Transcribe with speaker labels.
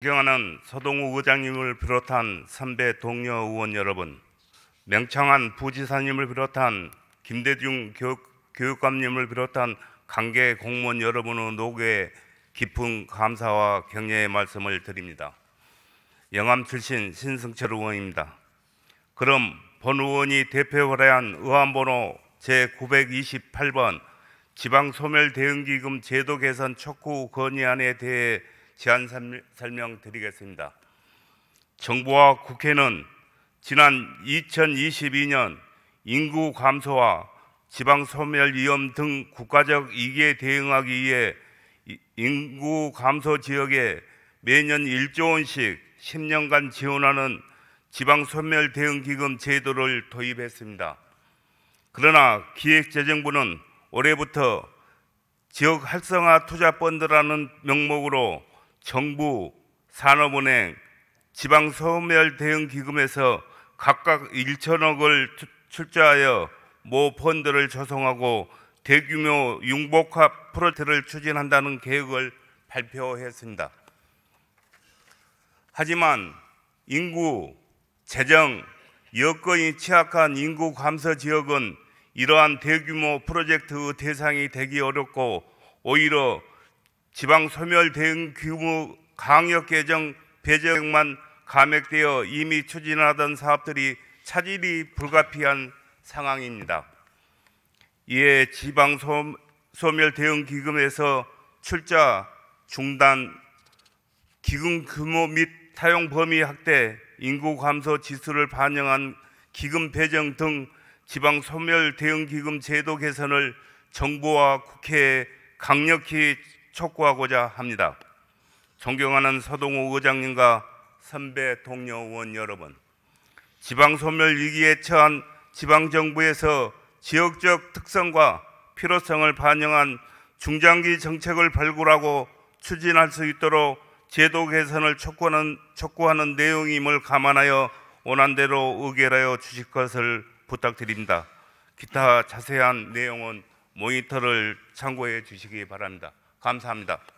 Speaker 1: 존경하는 서동우 의장님을 비롯한 선배 동료 의원 여러분, 명창한 부지사님을 비롯한 김대중 교육, 감님을 비롯한 관계 공무원 여러분의 노고에 깊은 감사와 격려의 말씀을 드립니다. 영암 출신 신승철 의원입니다. 그럼 본 의원이 대표 발의한 의안번호 제928번 지방소멸대응기금 제도 개선 촉구 건의안에 대해 제안 설명드리겠습니다. 정부와 국회는 지난 2022년 인구 감소와 지방 소멸 위험 등 국가적 위기에 대응하기 위해 인구 감소 지역에 매년 1조 원씩 10년간 지원하는 지방 소멸 대응 기금 제도를 도입했습니다. 그러나 기획재정부는 올해부터 지역 활성화 투자 펀드라는 명목으로 정부, 산업은행, 지방소멸대응기금에서 각각 1천억을 출자하여 모 펀드를 조성하고 대규모 융복합 프로젝트를 추진한다는 계획을 발표했습니다. 하지만 인구, 재정, 여건이 취약한 인구 감소 지역은 이러한 대규모 프로젝트 대상이 되기 어렵고 오히려 지방 소멸 대응 규모 강력 개정 배정만 감액되어 이미 추진하던 사업들이 차질이 불가피한 상황입니다. 이에 지방 소멸 대응 기금에서 출자 중단 기금 규모 및 사용 범위 확대, 인구 감소 지수를 반영한 기금 배정 등 지방 소멸 대응 기금 제도 개선을 정부와 국회에 강력히 촉구하고자 합니다. 존경하는 서동호 의장님과 선배 동료 의원 여러분, 지방소멸 위기에 처한 지방정부에서 지역적 특성과 필요성을 반영한 중장기 정책을 발굴하고 추진할 수 있도록 제도 개선을 촉구하는, 촉구하는 내용임을 감안하여 원한대로 의결하여 주실 것을 부탁드립니다. 기타 자세한 내용은 모니터를 참고해 주시기 바랍니다. 감사합니다.